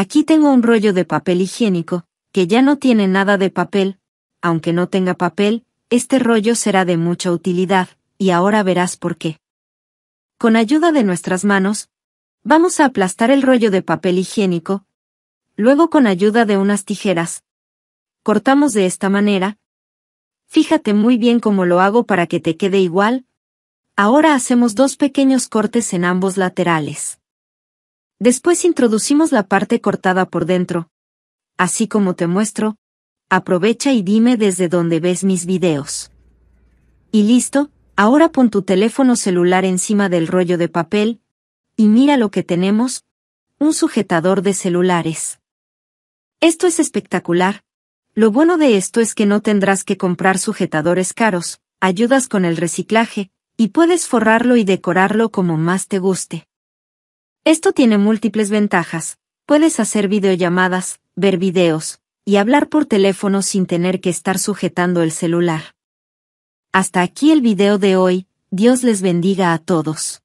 Aquí tengo un rollo de papel higiénico, que ya no tiene nada de papel. Aunque no tenga papel, este rollo será de mucha utilidad, y ahora verás por qué. Con ayuda de nuestras manos, vamos a aplastar el rollo de papel higiénico. Luego con ayuda de unas tijeras, cortamos de esta manera. Fíjate muy bien cómo lo hago para que te quede igual. Ahora hacemos dos pequeños cortes en ambos laterales. Después introducimos la parte cortada por dentro. Así como te muestro, aprovecha y dime desde dónde ves mis videos. Y listo, ahora pon tu teléfono celular encima del rollo de papel, y mira lo que tenemos, un sujetador de celulares. Esto es espectacular. Lo bueno de esto es que no tendrás que comprar sujetadores caros, ayudas con el reciclaje, y puedes forrarlo y decorarlo como más te guste. Esto tiene múltiples ventajas. Puedes hacer videollamadas, ver videos, y hablar por teléfono sin tener que estar sujetando el celular. Hasta aquí el video de hoy, Dios les bendiga a todos.